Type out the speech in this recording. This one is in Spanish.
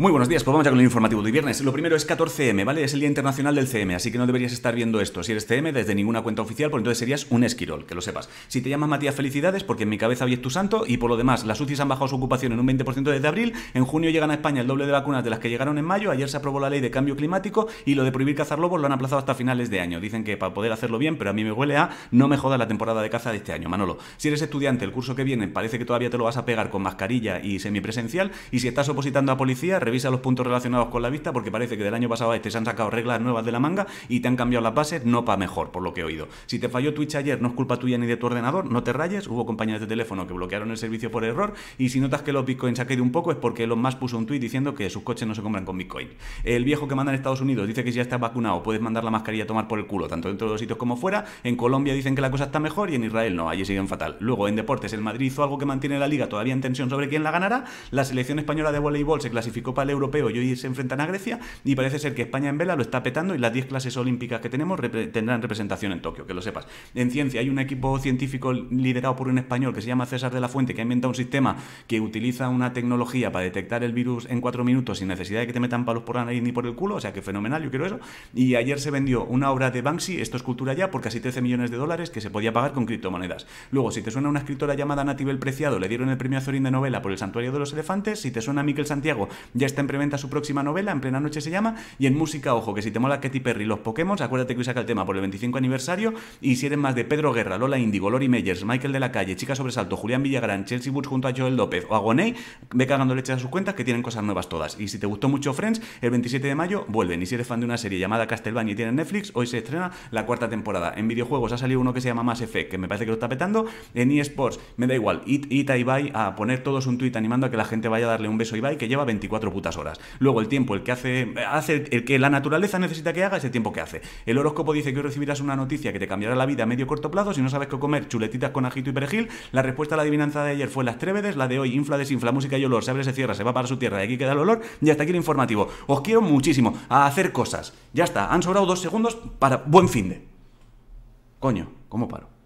Muy buenos días, pues vamos ya con el informativo de viernes. Lo primero es 14M, ¿vale? Es el Día Internacional del CM, así que no deberías estar viendo esto. Si eres CM desde ninguna cuenta oficial, pues entonces serías un esquirol, que lo sepas. Si te llamas Matías, felicidades, porque en mi cabeza hoy es tu santo, y por lo demás, las UCIs han bajado su ocupación en un 20% desde abril, en junio llegan a España el doble de vacunas de las que llegaron en mayo, ayer se aprobó la ley de cambio climático, y lo de prohibir cazar lobos lo han aplazado hasta finales de año. Dicen que para poder hacerlo bien, pero a mí me huele a no me joda la temporada de caza de este año, Manolo. Si eres estudiante, el curso que viene parece que todavía te lo vas a pegar con mascarilla y semipresencial, y si estás opositando a policía, revisa los puntos relacionados con la vista, porque parece que del año pasado a este se han sacado reglas nuevas de la manga y te han cambiado las bases, no para mejor, por lo que he oído. Si te falló Twitch ayer, no es culpa tuya ni de tu ordenador, no te rayes, hubo compañías de teléfono que bloquearon el servicio por error, y si notas que los bitcoins se han caído un poco es porque Elon Musk puso un tweet diciendo que sus coches no se compran con bitcoin. El viejo que manda en Estados Unidos dice que ya estás vacunado puedes mandar la mascarilla a tomar por el culo, tanto dentro de los sitios como fuera, en Colombia dicen que la cosa está mejor y en Israel no, allí siguen fatal. Luego en deportes el Madrid hizo algo que mantiene la liga todavía en tensión sobre quién la ganará, la selección española de voleibol se clasificó Europeo y hoy se enfrentan a Grecia y parece ser que España en vela lo está petando y las 10 clases olímpicas que tenemos tendrán representación en Tokio, que lo sepas. En ciencia hay un equipo científico liderado por un español que se llama César de la Fuente que ha inventado un sistema que utiliza una tecnología para detectar el virus en 4 minutos sin necesidad de que te metan palos por la nariz ni por el culo, o sea que fenomenal, yo quiero eso. Y ayer se vendió una obra de Banksy, esto es cultura ya, por casi 13 millones de dólares que se podía pagar con criptomonedas. Luego, si te suena una escritora llamada Natibel Preciado, le dieron el premio Azorín de novela por El santuario de los elefantes, si te suena Miquel Santiago, ya está en preventa su próxima novela, en plena noche se llama, y en música, ojo, que si te mola Katy Perry y los Pokémon, acuérdate que hoy saca el tema por el 25 aniversario, y si eres más de Pedro Guerra, Lola Indigo, Lori Meyers, Michael de la Calle, Chica Sobresalto, Julián Villagrán, Chelsea Woods junto a Joel López o a ve cagando leche a sus cuentas que tienen cosas nuevas todas. Y si te gustó mucho Friends, el 27 de mayo vuelven. Y si eres fan de una serie llamada Castlevania y tiene Netflix, hoy se estrena la cuarta temporada. En videojuegos ha salido uno que se llama Mass Effect, que me parece que lo está petando. En eSports, me da igual, it, it, a a poner todos un tuit animando a que la gente vaya a darle un beso y bye, que lleva 24 putas horas. Luego el tiempo, el que hace, hace el que la naturaleza necesita que haga es el tiempo que hace. El horóscopo dice que hoy recibirás una noticia que te cambiará la vida a medio corto plazo si no sabes qué comer, chuletitas con ajito y perejil. La respuesta a la adivinanza de ayer fue las trévedes, la de hoy infla, desinfla, música y olor, se abre, se cierra, se va para su tierra, y aquí queda el olor y hasta aquí el informativo. Os quiero muchísimo a hacer cosas. Ya está, han sobrado dos segundos para buen fin de. Coño, ¿cómo paro?